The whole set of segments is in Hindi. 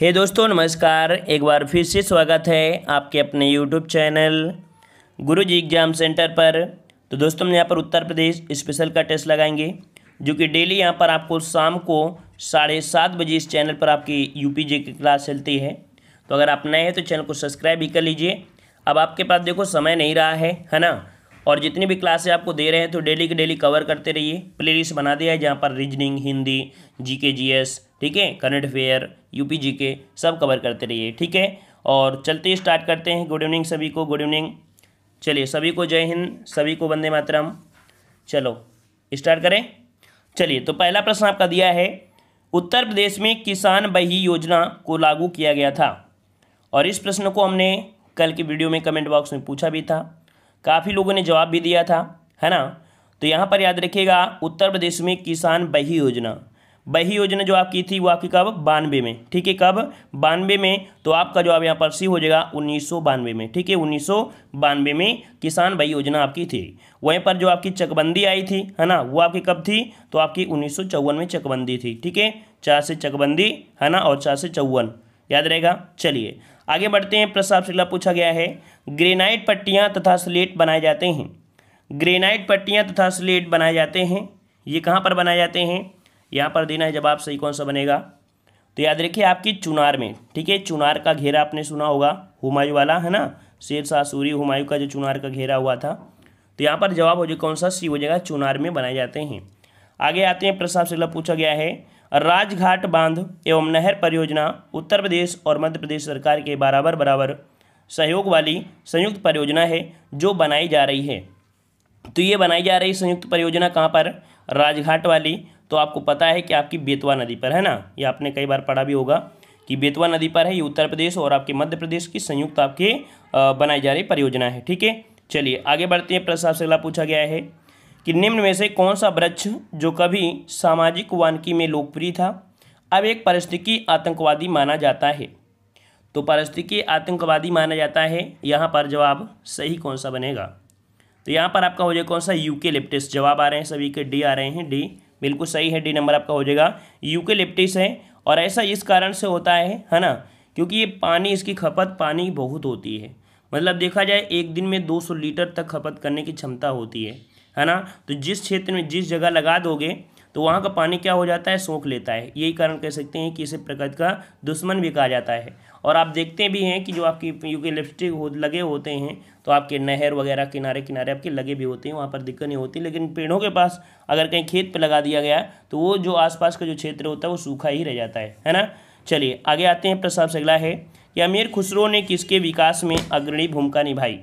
हे hey दोस्तों नमस्कार एक बार फिर से स्वागत है आपके अपने यूट्यूब चैनल गुरु जी एग्जाम सेंटर पर तो दोस्तों हम यहाँ पर उत्तर प्रदेश स्पेशल का टेस्ट लगाएंगे जो कि डेली यहाँ पर आपको शाम को साढ़े सात बजे इस चैनल पर आपकी यूपी जे की क्लास चलती है तो अगर आप नए हैं तो चैनल को सब्सक्राइब भी कर लीजिए अब आपके पास देखो समय नहीं रहा है है ना और जितनी भी क्लासे आपको दे रहे हैं तो डेली के डेली कवर करते रहिए प्लेलिस्ट बना दिया है जहाँ पर रीजनिंग हिंदी जीके जीएस ठीक है करंट अफेयर यूपी जीके सब कवर करते रहिए ठीक है और चलते स्टार्ट करते हैं गुड इवनिंग सभी को गुड इवनिंग चलिए सभी को जय हिंद सभी को वंदे मातरम चलो स्टार्ट करें चलिए तो पहला प्रश्न आपका दिया है उत्तर प्रदेश में किसान बही योजना को लागू किया गया था और इस प्रश्न को हमने कल की वीडियो में कमेंट बॉक्स में पूछा भी था काफ़ी लोगों ने जवाब भी दिया था है ना तो यहाँ पर याद रखिएगा उत्तर प्रदेश में किसान बही योजना बही योजना जो आपकी थी वो आपकी कब बानवे में ठीक है कब बानवे में तो आपका जवाब यहाँ पर सी हो जाएगा उन्नीस में ठीक है उन्नीस में किसान बही योजना आपकी थी वहीं पर जो आपकी चकबंदी आई थी है ना वो आपकी कब थी तो आपकी उन्नीस में चकबंदी थी ठीक है चार से चकबंदी है ना और चार से चौवन याद रहेगा चलिए आगे बढ़ते हैं प्रश्न आपसे अगला पूछा गया है ग्रेनाइट पट्टियाँ तथा स्लेट बनाए जाते हैं ग्रेनाइट पट्टियाँ तथा स्लेट बनाए जाते हैं ये कहाँ पर बनाए जाते हैं यहाँ पर देना है जवाब सही कौन सा बनेगा तो याद रखिए आपकी चुनार में ठीक है चुनार का घेरा आपने सुना होगा हुमायूं वाला है ना शेर शाह सूरी हुमायूं का जो चुनार का घेरा हुआ था तो यहाँ पर जवाब हो जाए कौन सा सी हो जाएगा चुनार में बनाए जाते हैं आगे आते हैं प्रश्न आपसे अगला पूछा गया है राजघाट बांध एवं नहर परियोजना उत्तर प्रदेश और मध्य प्रदेश सरकार के बराबर बराबर सहयोग वाली संयुक्त परियोजना है जो बनाई जा रही है तो ये बनाई जा रही संयुक्त परियोजना कहाँ पर राजघाट वाली तो आपको पता है कि आपकी बेतवा नदी पर है ना ये आपने कई बार पढ़ा भी होगा कि बेतवा नदी पर है ये उत्तर प्रदेश और आपके मध्य प्रदेश की संयुक्त आपके बनाई जा रही परियोजना है ठीक है चलिए आगे बढ़ते हैं प्रश्न आपसे अगला पूछा गया है कि निम्न में से कौन सा वृक्ष जो कभी सामाजिक वानकी में लोकप्रिय था अब एक परिस्थिकी आतंकवादी माना जाता है तो परिस्थिकी आतंकवादी माना जाता है यहाँ पर जवाब सही कौन सा बनेगा तो यहाँ पर आपका हो जाएगा कौन सा यूके लिप्टिस जवाब आ रहे हैं सभी के डी आ रहे हैं डी बिल्कुल सही है डी नंबर आपका हो जाएगा यूके लिप्टिस है और ऐसा इस कारण से होता है है ना क्योंकि ये पानी इसकी खपत पानी बहुत होती है मतलब देखा जाए एक दिन में 200 लीटर तक खपत करने की क्षमता होती है है ना तो जिस क्षेत्र में जिस जगह लगा दोगे तो वहाँ का पानी क्या हो जाता है सोख लेता है यही कारण कह सकते हैं कि इसे प्रकृति का दुश्मन भी कहा जाता है और आप देखते भी हैं कि जो आपकी लिपस्टिक हो, लगे होते हैं तो आपके नहर वगैरह किनारे किनारे आपके लगे भी होते हैं वहाँ पर दिक्कत नहीं होती लेकिन पेड़ों के पास अगर कहीं खेत पर लगा दिया गया तो वो जो आसपास का जो क्षेत्र होता है वो सूखा ही रह जाता है है ना चलिए आगे आते हैं प्रस्ताव से अगला है कि अमीर खुसरो ने किसके विकास में अग्रणी भूमिका निभाई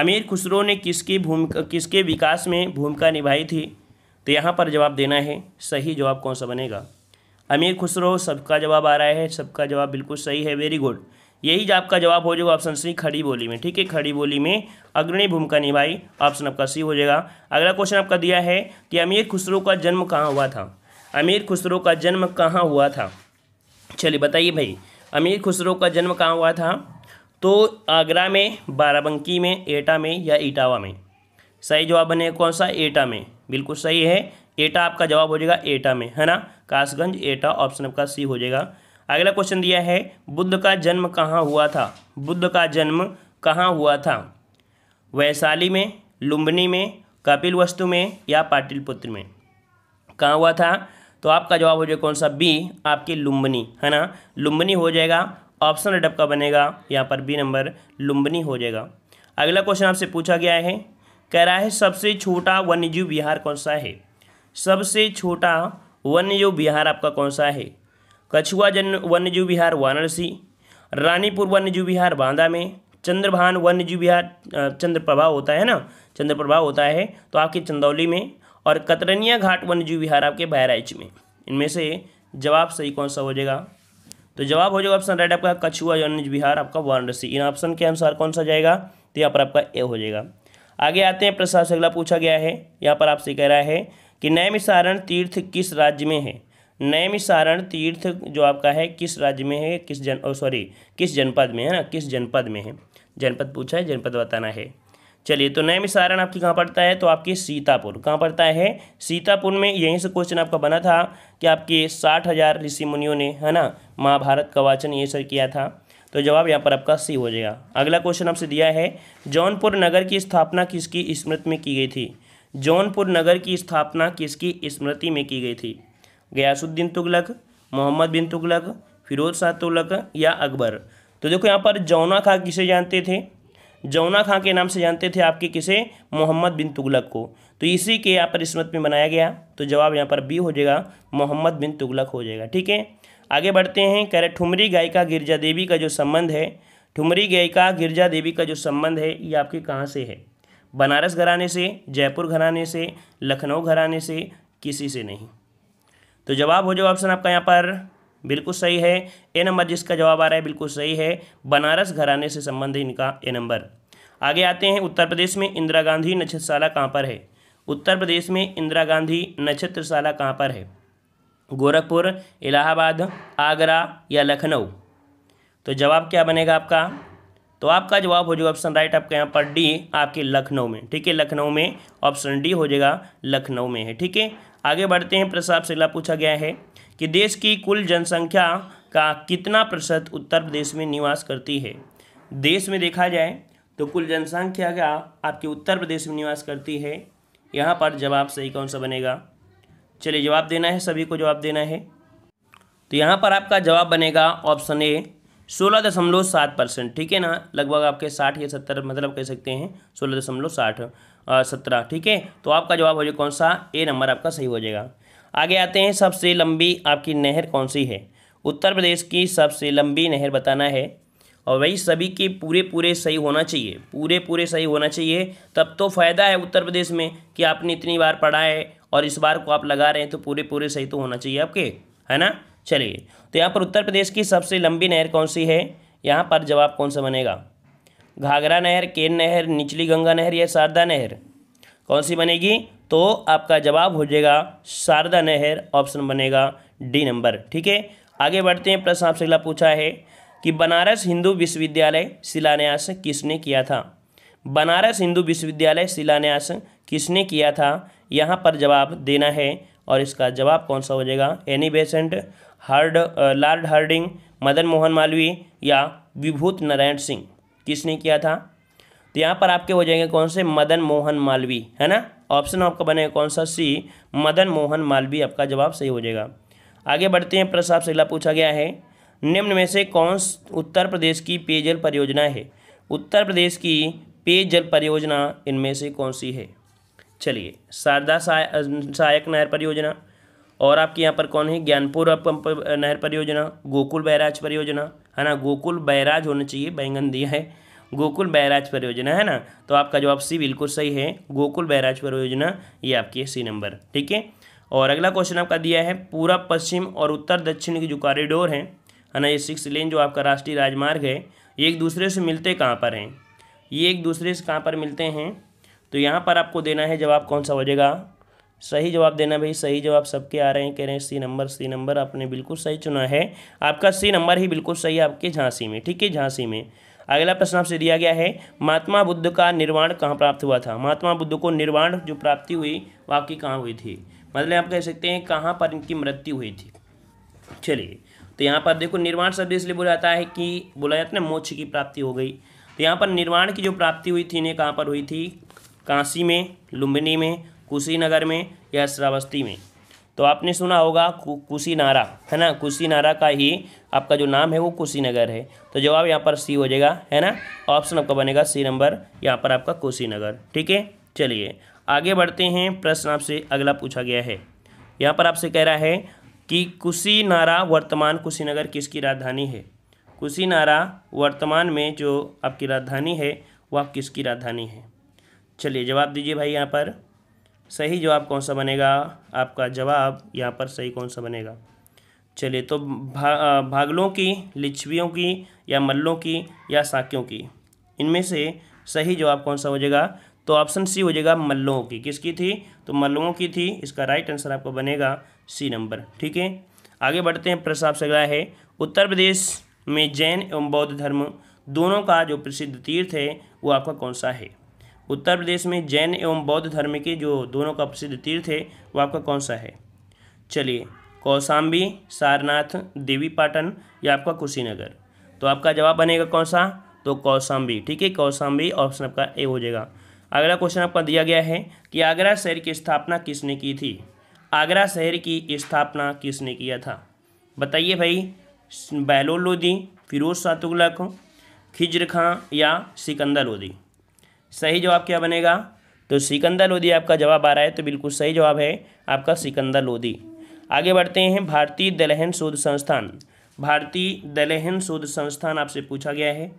अमीर खुसरो ने किसकी भूमिका किसके विकास में भूमिका निभाई थी तो यहाँ पर जवाब देना है सही जवाब कौन सा बनेगा अमीर खुसरो सबका जवाब आ रहा है सबका जवाब बिल्कुल सही है वेरी गुड यही आपका जवाब हो जाएगा ऑप्शन सी खड़ी बोली में ठीक है खड़ी बोली में अग्रणी भूमिका निभाई ऑप्शन आपका सी हो जाएगा अगला क्वेश्चन आपका दिया है कि अमीर खुसरो का जन्म कहाँ हुआ था अमीर खुसरो का जन्म कहाँ हुआ था चलिए बताइए भाई अमीर खुसरो का जन्म कहाँ हुआ था तो आगरा में बाराबंकी में एटा में या इटावा में सही जवाब बनेगा कौन सा एटा में बिल्कुल सही है एटा आपका जवाब हो जाएगा एटा में है ना कासगंज एटा ऑप्शन आपका सी हो जाएगा अगला क्वेश्चन दिया है बुद्ध का जन्म कहाँ हुआ था बुद्ध का जन्म कहाँ हुआ था वैशाली में लुम्बनी में कपिल वस्तु में या पाटिलपुत्र में कहाँ हुआ था तो आपका जवाब हो जाएगा कौन सा बी आपकी लुम्बनी है ना लुम्बनी हो जाएगा ऑप्शन रेड का बनेगा यहाँ पर बी नंबर लुम्बनी हो जाएगा अगला क्वेश्चन आपसे पूछा गया है कह रहा है सबसे छोटा वन्यजीव बिहार कौन सा है सबसे छोटा वन्यजीव बिहार आपका कौन सा है कछुआ जन वन्यजीव बिहार वाराणसी रानीपुर वन्यजीव बिहार बांदा में चंद्रभान वन्यजीव बिहार चंद्रप्रभा होता है ना चंद्रप्रभा होता है तो आपके चंदौली में और कतरनिया घाट वन्यजीव विहार आपके बहराइच में इनमें से जवाब सही कौन सा हो जाएगा तो जवाब हो जाएगा ऑप्शन राइट आपका कछुआ यानी बिहार आपका वाराणसी इन ऑप्शन के अनुसार कौन सा जाएगा तो यहाँ पर आपका ए हो जाएगा आगे आते हैं प्रश्न से अगला पूछा गया है यहाँ पर आपसे कह रहा है कि नैमिसारण तीर्थ किस राज्य में है नैमिसारण तीर्थ जो आपका है किस राज्य में है किस जन सॉरी किस जनपद में है ना किस जनपद में है जनपद पूछा है जनपद बताना है चलिए तो नए मिसारण आपकी कहाँ पड़ता है तो आपके सीतापुर कहाँ पड़ता है सीतापुर में यहीं से क्वेश्चन आपका बना था कि आपके साठ हज़ार ऋषि मुनियों ने है ना महाभारत का वाचन ये सर किया था तो जवाब यहाँ पर आपका सी हो जाएगा अगला क्वेश्चन आपसे दिया है जौनपुर नगर की स्थापना किसकी स्मृति में की गई थी जौनपुर नगर की स्थापना किसकी स्मृति में की गई थी गयासुद्दीन तुगलक मोहम्मद बिन तुगलक फिरोज शाह तुगलक या अकबर तो देखो यहाँ पर जौना खा किसे जानते थे जमुना खां के नाम से जानते थे आपके किसे मोहम्मद बिन तुगलक को तो इसी के यहाँ पर इसमत में बनाया गया तो जवाब यहाँ पर बी हो जाएगा मोहम्मद बिन तुगलक हो जाएगा ठीक है आगे बढ़ते हैं कह रहे ठुमरी गायिका गिरजा देवी का जो संबंध है ठुमरी गायिका गिरजा देवी का जो संबंध है ये आपके कहाँ से है बनारस घराने से जयपुर घराने से लखनऊ घराने से किसी से नहीं तो जवाब हो जाओ ऑप्शन आपका यहाँ पर बिल्कुल सही है ए नंबर जिसका जवाब आ रहा है बिल्कुल सही है बनारस घराने से संबंधित इनका ए नंबर आगे आते हैं उत्तर प्रदेश में इंदिरा गांधी नक्षत्रशाला कहाँ पर है उत्तर प्रदेश में इंदिरा गांधी नक्षत्रशाला कहाँ पर है गोरखपुर इलाहाबाद आगरा या लखनऊ तो जवाब क्या बनेगा आपका तो आपका जवाब हो जाएगा ऑप्शन राइट आपके यहाँ पर डी आपके लखनऊ में ठीक है लखनऊ में ऑप्शन डी हो जाएगा लखनऊ में है ठीक है आगे बढ़ते हैं प्रसाद शिला पूछा गया है कि देश की कुल जनसंख्या का कितना प्रतिशत उत्तर प्रदेश में निवास करती है देश में देखा जाए तो कुल जनसंख्या का आपके उत्तर प्रदेश में निवास करती है यहाँ पर जवाब सही कौन सा बनेगा चलिए जवाब देना है सभी को जवाब देना है तो यहाँ पर आपका जवाब बनेगा ऑप्शन ए सोलह दशमलव सात परसेंट ठीक है ना लगभग आपके साठ या सत्तर मतलब कह सकते हैं सोलह दशमलव साठ सत्रह ठीक है तो आपका जवाब हो जाएगा कौन सा ए नंबर आपका सही हो जाएगा आगे आते हैं सबसे लंबी आपकी नहर कौन सी है उत्तर प्रदेश की सबसे लंबी नहर बताना है और वही सभी के पूरे पूरे सही होना चाहिए पूरे पूरे सही होना चाहिए तब तो फ़ायदा है उत्तर प्रदेश में कि आपने इतनी बार पढ़ा है और इस बार को आप लगा रहे हैं तो पूरे पूरे सही तो होना चाहिए आपके है ना चलिए तो यहाँ पर उत्तर प्रदेश की सबसे लंबी नहर कौन सी है यहाँ पर जवाब कौन सा बनेगा घाघरा नहर केन नहर निचली गंगा नहर या शारदा नहर कौन सी बनेगी तो आपका जवाब हो जाएगा शारदा नहर ऑप्शन बनेगा डी नंबर ठीक है आगे बढ़ते हैं प्रश्न आपसे अगला पूछा है कि बनारस हिंदू विश्वविद्यालय शिलान्यास किसने किया था बनारस हिंदू विश्वविद्यालय शिलान्यास किसने किया था यहाँ पर जवाब देना है और इसका जवाब कौन सा हो जाएगा एनी बेसेंट हर्ड लॉर्ड हर्डिंग मदन मोहन मालवीय या विभूत नारायण सिंह किसने किया था तो यहाँ पर आपके हो जाएंगे कौन से मदन मोहन मालवी है ना ऑप्शन आपका बनेगा कौन सा सी मदन मोहन मालवी आपका जवाब सही हो जाएगा आगे बढ़ते हैं प्रश्न आपसे अगला पूछा गया है निम्न में से कौन उत्तर प्रदेश की पेयजल परियोजना है उत्तर प्रदेश की पेयजल परियोजना इनमें से कौन सी है चलिए शारदा सहायक नहर परियोजना और आपके यहाँ पर कौन है ज्ञानपुर पंप नहर परियोजना गोकुल बैराज परियोजना है ना गोकुल बैराज होना चाहिए बैंगन दिया है गोकुल बैराज परियोजना है ना तो आपका जवाब सी बिल्कुल सही है गोकुल बैराज परियोजना ये आपकी है सी नंबर ठीक है और अगला क्वेश्चन आपका दिया है पूरा पश्चिम और उत्तर दक्षिण की जो कॉरिडोर है है ना ये सिक्स लेन जो आपका राष्ट्रीय राजमार्ग है ये एक दूसरे से मिलते कहाँ पर हैं ये एक दूसरे से कहाँ पर मिलते हैं तो यहाँ पर आपको देना है जवाब कौन सा हो जाएगा सही जवाब देना भाई सही जवाब सबके आ रहे हैं कह रहे हैं सी नंबर सी नंबर आपने बिल्कुल सही चुना है आपका सी नंबर ही बिल्कुल सही है आपके झांसी में ठीक है झांसी में अगला प्रश्न आपसे दिया गया है महात्मा बुद्ध का निर्वाण कहाँ प्राप्त हुआ था महात्मा बुद्ध को निर्वाण जो प्राप्ति हुई वह आपकी कहाँ हुई थी मतलब आप कह सकते हैं कहाँ पर इनकी मृत्यु हुई थी चलिए तो यहाँ पर देखो निर्वाण शब्द इसलिए बोला जाता है कि बोला जाता है ना मोक्ष की प्राप्ति हो गई तो यहाँ पर निर्वाण की जो प्राप्ति हुई थी इन्हें कहाँ पर हुई थी काशी में लुम्बिनी में कुशीनगर में या श्रावस्ती में तो आपने सुना होगा कुशीनारा है ना कुशीनारा का ही आपका जो नाम है वो कुशीनगर है तो जवाब यहाँ पर सी हो जाएगा है ना ऑप्शन आपका बनेगा सी नंबर यहाँ पर आपका कुशीनगर ठीक है चलिए आगे बढ़ते हैं प्रश्न आपसे अगला पूछा गया है यहाँ पर आपसे कह रहा है कि कुशीनारा वर्तमान कुशीनगर किसकी राजधानी है कुशीनारा वर्तमान में जो आपकी राजधानी है वह किसकी राजधानी है चलिए जवाब दीजिए भाई यहाँ पर सही जवाब कौन सा बनेगा आपका जवाब यहाँ पर सही कौन सा बनेगा चलिए तो भा, भागलों की लिच्छवियों की या मल्लों की या साकियों की इनमें से सही जवाब कौन सा हो जाएगा तो ऑप्शन सी हो जाएगा मल्लों की किसकी थी तो मल्लों की थी इसका राइट आंसर आपको बनेगा सी नंबर ठीक है आगे बढ़ते हैं प्रश्न आपसे अगला है उत्तर प्रदेश में जैन एवं बौद्ध धर्म दोनों का जो प्रसिद्ध तीर्थ है वो आपका कौन सा है उत्तर प्रदेश में जैन एवं बौद्ध धर्म के जो दोनों का प्रसिद्ध तीर्थ है वो आपका कौन सा है चलिए कौशाम्बी सारनाथ देवी पाटन या आपका कुशीनगर तो आपका जवाब बनेगा कौन सा तो कौशाम्बी ठीक है कौशाम्बी ऑप्शन आपका ए हो जाएगा अगला क्वेश्चन आपका दिया गया है कि आगरा शहर की स्थापना किसने की थी आगरा शहर की स्थापना किसने किया था बताइए भाई बहलोल लोधी फिरोज शाह तुगलक खिजर खां या सिकंदर लोधी सही जवाब क्या बनेगा तो सिकंदर लोधी आपका जवाब आ रहा है तो बिल्कुल सही जवाब है आपका सिकंदर लोधी आगे बढ़ते हैं भारतीय दलहन शोध संस्थान भारतीय दलहन शोध संस्थान आपसे पूछा गया है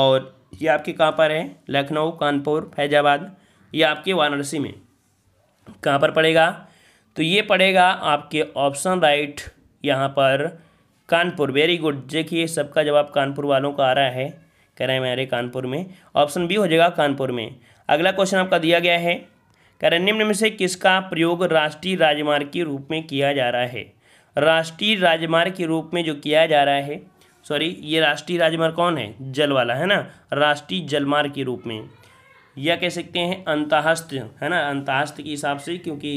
और ये आपके कहाँ पर है लखनऊ कानपुर फैजाबाद या आपके वाराणसी में कहाँ पर पड़ेगा तो ये पड़ेगा आपके ऑप्शन राइट यहाँ पर कानपुर वेरी गुड देखिए सबका जवाब कानपुर वालों का आ रहा है कह रहे हैं मेरे कानपुर में ऑप्शन बी हो जाएगा कानपुर में अगला क्वेश्चन आपका दिया गया है कह रहे निम्न में से किसका प्रयोग राष्ट्रीय राजमार्ग के रूप में किया जा रहा है राष्ट्रीय राजमार्ग के रूप में जो किया जा रहा है सॉरी ये राष्ट्रीय राजमार्ग कौन है जल वाला है ना राष्ट्रीय जलमार्ग के रूप में या कह सकते हैं अंतहस्त है ना अंतहस्त के हिसाब से क्योंकि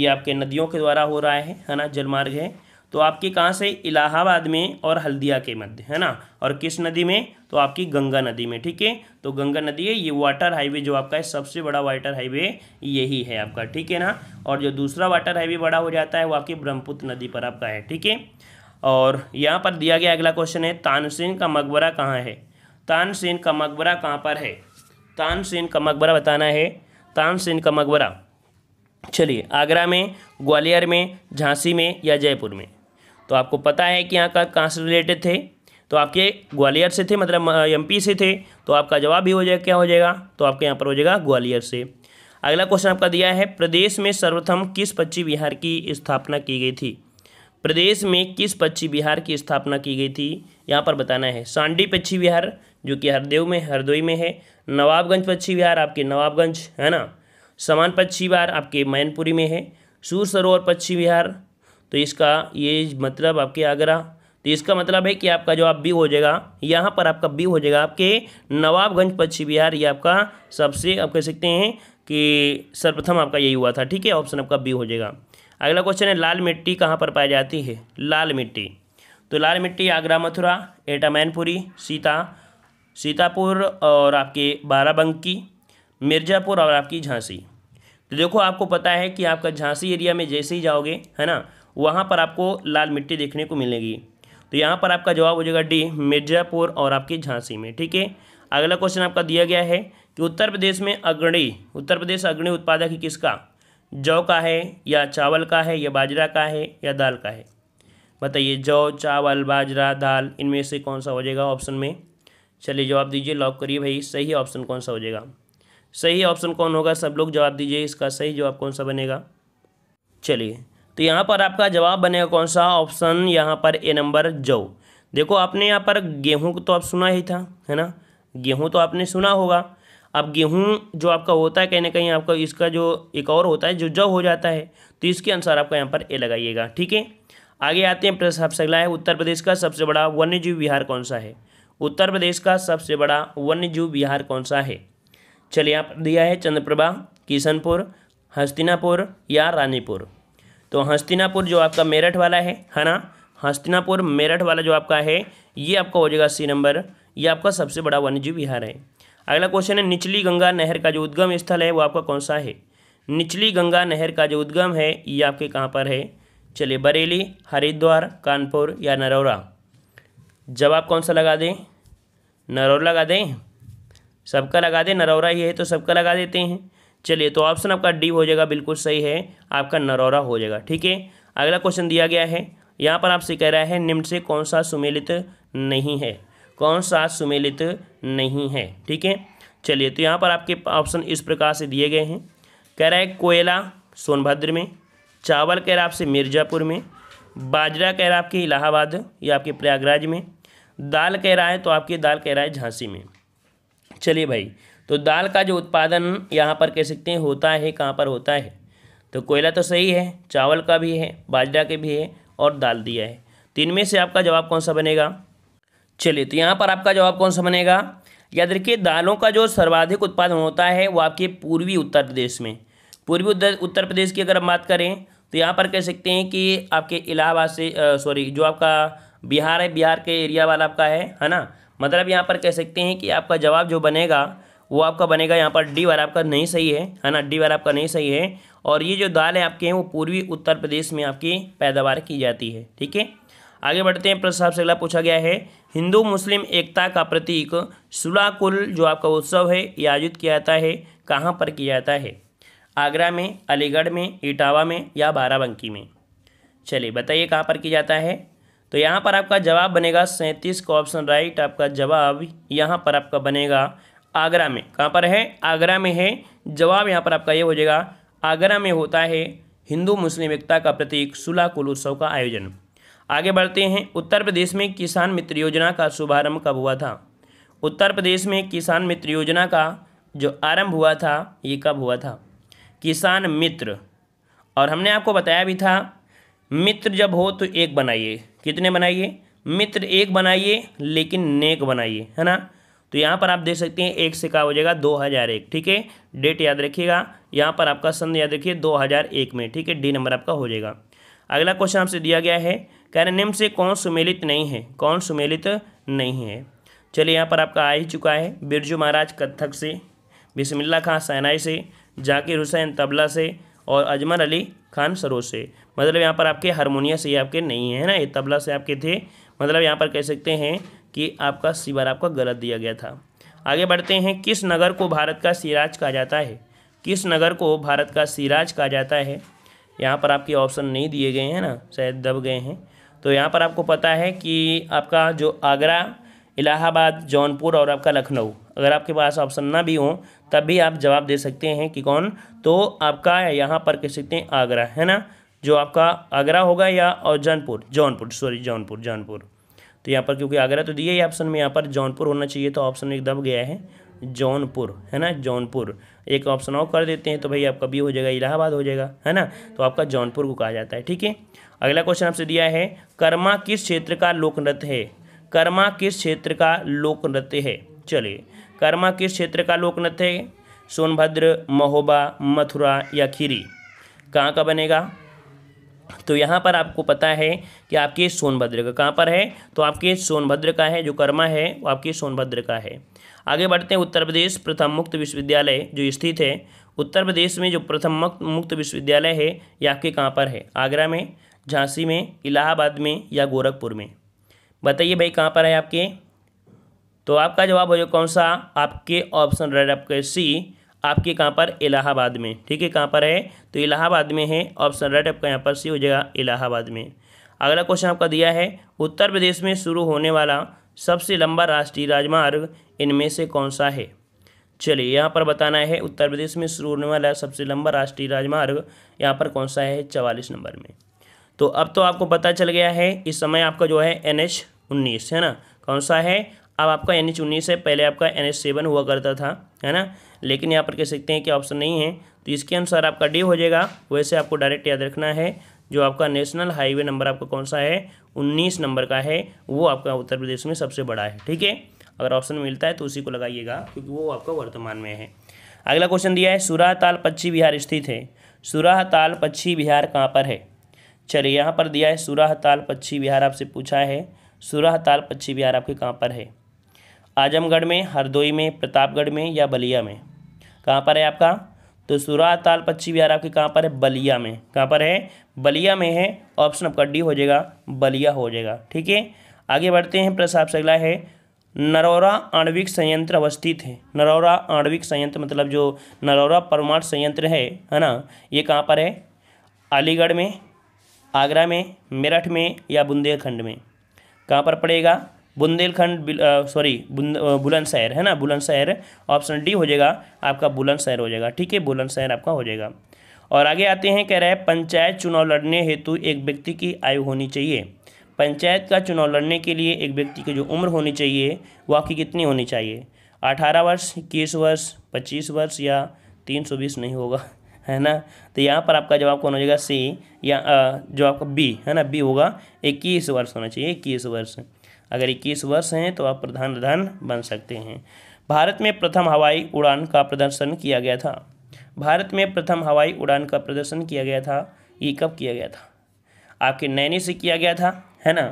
ये आपके नदियों के द्वारा हो रहा है है ना जलमार्ग है तो आपके कहाँ से इलाहाबाद में और हल्दिया के मध्य है ना और किस नदी में तो आपकी गंगा नदी में ठीक है तो गंगा नदी है ये वाटर हाईवे जो आपका है सबसे बड़ा वाटर हाईवे यही है आपका ठीक है ना और जो दूसरा वाटर हाईवे बड़ा हो जाता है वो आपकी ब्रह्मपुत्र नदी पर आपका है ठीक है और यहाँ पर दिया गया अगला क्वेश्चन है तानसेन का मकबरा कहाँ है तानसेन का मकबरा कहाँ पर है तानसेन का मकबरा बताना है तानसेन का मकबरा चलिए आगरा में ग्वालियर में झांसी में या जयपुर में तो आपको पता है कि यहाँ का कहाँ से रिलेटेड थे तो आपके ग्वालियर से थे मतलब एमपी से थे तो आपका जवाब भी हो जाएगा क्या हो जाएगा तो आपके यहाँ पर हो जाएगा ग्वालियर से अगला क्वेश्चन आपका दिया है प्रदेश में सर्वप्रथम किस पक्षी बिहार की स्थापना की गई थी प्रदेश में किस पक्षी बिहार की स्थापना की गई थी यहाँ पर बताना है सांडी पक्षी बिहार जो कि हरदेव में हरदोई में है नवाबगंज पक्षी बिहार आपके नवाबगंज है ना समान पक्षी बिहार आपके मैनपुरी में है सूर सरोवर पक्षी बिहार तो इसका ये मतलब आपके आगरा तो इसका मतलब है कि आपका जो आप बी हो जाएगा यहाँ पर आपका बी हो जाएगा आपके नवाबगंज पश्चिम बिहार ये आपका सबसे आप कह सकते हैं कि सर्वप्रथम आपका यही हुआ था ठीक है ऑप्शन आपका बी हो जाएगा अगला क्वेश्चन है लाल मिट्टी कहाँ पर पाई जाती है लाल मिट्टी तो लाल मिट्टी आगरा मथुरा एटा मैनपुरी सीता सीतापुर और आपके बाराबंकी मिर्ज़ापुर और आपकी झांसी तो देखो आपको पता है कि आपका झांसी एरिया में जैसे ही जाओगे है ना वहाँ पर आपको लाल मिट्टी देखने को मिलेगी तो यहाँ पर आपका जवाब हो जाएगा डी मिर्ज़ापुर और आपकी झांसी में ठीक है अगला क्वेश्चन आपका दिया गया है कि उत्तर प्रदेश में अग्रणी उत्तर प्रदेश अग्रणी उत्पादक ही किसका जौ का है या चावल का है या बाजरा का है या दाल का है बताइए जौ चावल बाजरा दाल इनमें से कौन सा हो जाएगा ऑप्शन में चलिए जवाब दीजिए लॉक करिए भाई सही ऑप्शन कौन सा हो जाएगा सही ऑप्शन कौन होगा सब लोग जवाब दीजिए इसका सही जवाब कौन सा बनेगा चलिए तो यहाँ पर आपका जवाब बनेगा कौन सा ऑप्शन यहाँ पर ए नंबर जौ देखो आपने यहाँ पर गेहूँ तो आप सुना ही था है ना गेहूँ तो आपने सुना होगा अब गेहूँ जो आपका होता है कहीं ना कहीं आपका इसका जो एक और होता है जो जौ हो जाता है तो इसके अनुसार आपका यहाँ पर ए लगाइएगा ठीक है आगे आते हैं प्रश्न आपसे अगला है उत्तर प्रदेश का सबसे बड़ा वन्यजीव विहार कौन सा है उत्तर प्रदेश का सबसे बड़ा वन्यजीव विहार कौन सा है चलिए यहाँ पर दिया है चंद्रप्रभा किशनपुर हस्तिनापुर या रानीपुर तो हस्तिनापुर जो आपका मेरठ वाला है है ना हस्तिनापुर मेरठ वाला जो आपका है ये आपका हो जाएगा सी नंबर ये आपका सबसे बड़ा वन्यजीव विहार है अगला क्वेश्चन है निचली गंगा नहर का जो उद्गम स्थल है वो आपका कौन सा है निचली गंगा नहर का जो उद्गम है ये आपके कहाँ पर है चलिए बरेली हरिद्वार कानपुर या नरौरा जवाब कौन सा लगा दें नरौरा लगा दें सबका लगा दें नरौरा ही है तो सबका लगा देते हैं चलिए तो ऑप्शन आपका डी हो जाएगा बिल्कुल सही है आपका नरौरा हो जाएगा ठीक है अगला क्वेश्चन दिया गया है यहाँ पर आपसे कह रहा है निम्न से कौन सा सुमेलित नहीं है कौन सा सुमेलित नहीं है ठीक है चलिए तो यहाँ पर आपके ऑप्शन इस प्रकार से दिए गए हैं कह रहा है कोयला सोनभद्र में चावल कह रहा आपसे मिर्ज़ापुर में बाजरा कह रहा आपके इलाहाबाद या आपके प्रयागराज में दाल कह रहा है तो आपकी दाल कह रहा है झांसी में चलिए भाई तो दाल का जो उत्पादन यहाँ पर कह सकते हैं होता है कहाँ पर होता है तो कोयला तो सही है चावल का भी है बाजरा के भी है और दाल दिया है तो इनमें से आपका जवाब कौन सा बनेगा चलिए तो यहाँ पर आपका जवाब कौन सा बनेगा याद रखिए दालों का जो सर्वाधिक उत्पादन होता है वो आपके पूर्वी उत्तर प्रदेश में पूर्वी उत्तर प्रदेश की अगर हम बात करें तो यहाँ पर कह सकते हैं कि आपके इलाहाबाद से सॉरी जो आपका बिहार है बिहार के एरिया वाला आपका है है ना मतलब यहाँ पर कह सकते हैं कि आपका जवाब जो बनेगा वो आपका बनेगा यहाँ पर डी वाला आपका नहीं सही है है ना डी वाला आपका नहीं सही है और ये जो दाल है आपके हैं वो पूर्वी उत्तर प्रदेश में आपकी पैदावार की जाती है ठीक है आगे बढ़ते हैं प्रश्न से अगला पूछा गया है हिंदू मुस्लिम एकता का प्रतीक सुलाकुल जो आपका उत्सव है ये आयोजित किया जाता है कहाँ पर किया जाता है आगरा में अलीगढ़ में इटावा में या बाराबंकी में चलिए बताइए कहाँ पर किया जाता है तो यहाँ पर आपका जवाब बनेगा सैंतीस का ऑप्शन राइट आपका जवाब यहाँ पर आपका बनेगा आगरा में कहाँ पर है आगरा में है जवाब यहाँ पर आपका ये हो जाएगा आगरा में होता है हिंदू मुस्लिम एकता का प्रतीक सुलह उत्सव का आयोजन आगे बढ़ते हैं उत्तर प्रदेश में किसान मित्र योजना का शुभारंभ कब हुआ था उत्तर प्रदेश में किसान मित्र योजना का जो आरंभ हुआ था ये कब हुआ था किसान मित्र और हमने आपको बताया भी था मित्र जब हो तो एक बनाइए कितने बनाइए मित्र एक बनाइए लेकिन नेक बनाइए है ना तो यहाँ पर आप देख सकते हैं एक से कहा हो जाएगा दो हज़ार एक ठीक है डेट याद रखिएगा यहाँ पर आपका सन याद रखिए दो हज़ार एक में ठीक है डी नंबर आपका हो जाएगा अगला क्वेश्चन आपसे दिया गया है निम्न से कौन सुमेलित नहीं है कौन सुमेलित नहीं है चलिए यहाँ पर आपका आ ही चुका है बिरजू महाराज कत्थक से बिस्मिल्ला खां सैनाई से जाकिर हुसैन तबला से और अजमर अली खान सरोज से मतलब यहाँ पर आपके हारमोनिया से ये आपके नहीं है ना ये तबला से आपके थे मतलब यहाँ पर कह सकते हैं कि आपका सिवर आपका गलत दिया गया था आगे बढ़ते हैं किस नगर को भारत का सिराज कहा जाता है किस नगर को भारत का सिराज कहा जाता है यहाँ पर आपके ऑप्शन नहीं दिए गए हैं ना शायद दब गए हैं तो यहाँ पर आपको पता है कि आपका जो आगरा इलाहाबाद जौनपुर और आपका लखनऊ अगर आपके पास ऑप्शन ना भी हो तब भी आप जवाब दे सकते हैं कि कौन तो आपका यहाँ पर कह सकते हैं आगरा है ना जो आपका आगरा होगा या और जौनपुर जौनपुर सॉरी जौनपुर जौनपुर तो यहाँ पर क्योंकि आगरा तो दिया ही ऑप्शन में यहाँ पर जौनपुर होना चाहिए तो ऑप्शन एक दब गया है जौनपुर है ना जौनपुर एक ऑप्शन और कर देते हैं तो भाई आपका बी हो जाएगा इलाहाबाद हो जाएगा है ना तो आपका जौनपुर को कहा जाता है ठीक है अगला क्वेश्चन आपसे दिया है कर्मा किस क्षेत्र का लोक नृत्य है कर्मा किस क्षेत्र का लोक नृत्य है चलिए कर्मा किस क्षेत्र का लोक नृत्य है सोनभद्र महोबा मथुरा या खीरी कहाँ का बनेगा तो यहाँ पर आपको पता है कि आपके सोनभद्र का कहाँ पर है तो आपके सोनभद्र का है जो कर्मा है वो आपके सोनभद्र का है आगे बढ़ते हैं उत्तर प्रदेश प्रथम मुक्त विश्वविद्यालय जो स्थित है उत्तर प्रदेश में जो प्रथम मुक्त विश्वविद्यालय है ये आपके कहाँ पर है आगरा में झांसी में इलाहाबाद में या गोरखपुर में बताइए भाई कहाँ पर है आपके तो आपका जवाब हो जाए कौन सा आपके ऑप्शन रेड आपके सी आपके कहाँ पर इलाहाबाद में ठीक है कहाँ पर है तो इलाहाबाद में है ऑप्शन राइट आपका यहाँ पर सी हो जाएगा इलाहाबाद में अगला क्वेश्चन आपका दिया है उत्तर प्रदेश में शुरू होने वाला सबसे लंबा राष्ट्रीय राजमार्ग इनमें से कौन सा है चलिए यहाँ पर बताना है उत्तर प्रदेश में शुरू होने वाला सबसे लंबा राष्ट्रीय राजमार्ग यहाँ पर कौन सा है चवालीस नंबर में तो अब तो आपको पता चल गया है इस समय आपका जो है एन एच उन्नीस है ना कौन सा है अब आपका एन एच e उन्नीस है पहले आपका एन एच e सेवन हुआ करता था है ना लेकिन यहाँ पर कह सकते हैं कि ऑप्शन नहीं है तो इसके अनुसार आपका डी हो जाएगा वैसे आपको डायरेक्ट याद रखना है जो आपका नेशनल हाईवे नंबर आपका कौन सा है उन्नीस नंबर का है वो आपका उत्तर प्रदेश में सबसे बड़ा है ठीक है अगर ऑप्शन मिलता है तो उसी को लगाइएगा क्योंकि वो आपका वर्तमान में है अगला क्वेश्चन दिया है ताल पच्छी बिहार स्थित है ताल पक्षी बिहार कहाँ पर है चलिए यहाँ पर दिया है ताल पक्षी बिहार आपसे पूछा है ताल पक्षी बिहार आपके कहाँ पर है आजमगढ़ में हरदोई में प्रतापगढ़ में या बलिया में कहाँ पर है आपका तो सूरा ताल पच्ची बिहार आपके कहाँ पर है बलिया में कहाँ पर है बलिया में है ऑप्शन आपका डी हो जाएगा बलिया हो जाएगा ठीक है आगे बढ़ते हैं प्रश्न आपसे अगला है नरौरा आणविक संयंत्र अवस्थित है नरौरा आणविक संयंत्र मतलब जो नरौरा परमाणु संयंत्र है है ना ये कहाँ पर है अलीगढ़ में आगरा में मेरठ में या बुंदेलखंड में कहाँ पर पड़ेगा बुंदेलखंड सॉरी बुलंदशहर है ना बुलंदशहर ऑप्शन डी हो जाएगा आपका बुलंदशहर हो जाएगा ठीक है बुलंदशहर आपका हो जाएगा और आगे आते हैं कह रहा है पंचायत चुनाव लड़ने हेतु एक व्यक्ति की आयु होनी चाहिए पंचायत का चुनाव लड़ने के लिए एक व्यक्ति की जो उम्र होनी चाहिए वो आपकी कितनी होनी चाहिए अठारह वर्ष इक्कीस वर्ष पच्चीस वर्ष या तीन सौ बीस नहीं होगा है ना तो यहाँ पर आपका जवाब कौन हो जाएगा सी या जो आपका बी है ना बी होगा इक्कीस वर्ष होना चाहिए इक्कीस वर्ष अगर 21 वर्ष हैं तो आप प्रधान प्रधान बन सकते हैं भारत में प्रथम हवाई उड़ान का प्रदर्शन किया गया था भारत में प्रथम हवाई उड़ान का प्रदर्शन किया गया था ये कब किया गया था आपके नैनी से किया गया था है ना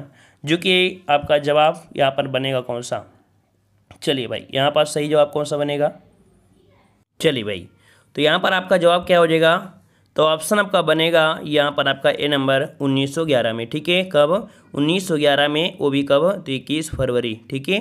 जो कि आपका जवाब यहाँ पर बनेगा कौन सा चलिए भाई यहाँ पर सही जवाब कौन सा बनेगा चलिए भाई तो यहाँ पर आपका जवाब क्या हो जाएगा तो ऑप्शन आपका बनेगा यहाँ पर आपका ए नंबर 1911 में ठीक है कब 1911 में वो भी कब तो इक्कीस फरवरी ठीक है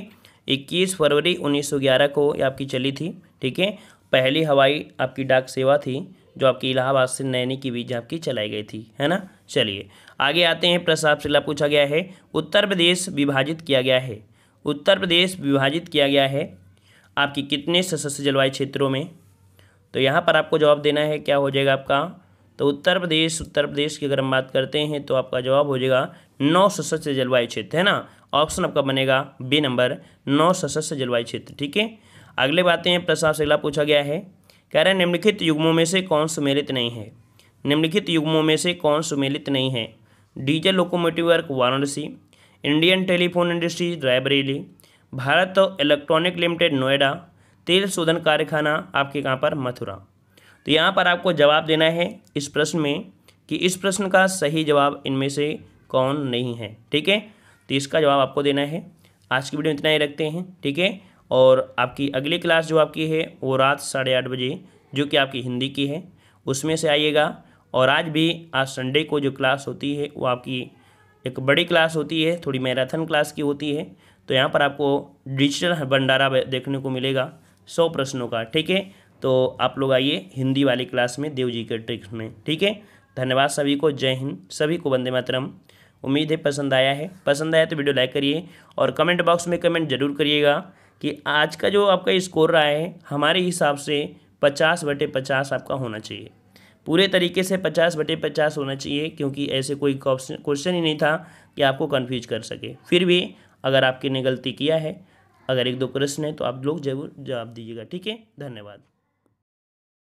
इक्कीस फरवरी 1911 को आपकी चली थी ठीक है पहली हवाई आपकी डाक सेवा थी जो आपकी इलाहाबाद से नैनी के बीच आपकी चलाई गई थी है ना चलिए आगे आते हैं प्रसाद शिला पूछा गया है उत्तर प्रदेश विभाजित किया गया है उत्तर प्रदेश विभाजित किया गया है आपकी कितने सशस्त्र जलवायु क्षेत्रों में तो यहाँ पर आपको जवाब देना है क्या हो जाएगा आपका तो उत्तर प्रदेश उत्तर प्रदेश की अगर हम बात करते हैं तो आपका जवाब हो जाएगा नौ सशस्त्र जलवायु क्षेत्र है ना ऑप्शन आपका बनेगा बी नंबर नौ सशस्त्र जलवायु क्षेत्र ठीक है अगले बातें हैं प्रश्न आपसे अगला पूछा गया है कह रहे हैं निम्नलिखित युग्मों में से कौन सुमेलित नहीं है निम्नलिखित युग्मों में से कौन सुमेलित नहीं है diesel locomotive work Varanasi Indian telephone industry Raebareli Bharat electronic limited Noida तेल शोधन कारखाना आपके कहाँ पर मथुरा तो यहाँ पर आपको जवाब देना है इस प्रश्न में कि इस प्रश्न का सही जवाब इनमें से कौन नहीं है ठीक है तो इसका जवाब आपको देना है आज की वीडियो इतना ही रखते हैं ठीक है और आपकी अगली क्लास जो आपकी है वो रात साढ़े आठ बजे जो कि आपकी हिंदी की है उसमें से आइएगा और आज भी आज संडे को जो क्लास होती है वो आपकी एक बड़ी क्लास होती है थोड़ी मैराथन क्लास की होती है तो यहाँ पर आपको डिजिटल भंडारा देखने को मिलेगा सौ प्रश्नों का ठीक है तो आप लोग आइए हिंदी वाली क्लास में देव जी के ट्रिक्स में ठीक है धन्यवाद सभी को जय हिंद सभी को वंदे मातरम उम्मीद है पसंद आया है पसंद आया तो वीडियो लाइक करिए और कमेंट बॉक्स में कमेंट जरूर करिएगा कि आज का जो आपका स्कोर रहा है हमारे हिसाब से पचास बटे पचास आपका होना चाहिए पूरे तरीके से पचास बटे पचास होना चाहिए क्योंकि ऐसे कोई क्वेश्चन ही नहीं था कि आपको कन्फ्यूज कर सके फिर भी अगर आपकी ने गलती किया है अगर एक दो प्रश्न है तो आप लोग जरूर जवाब दीजिएगा ठीक है धन्यवाद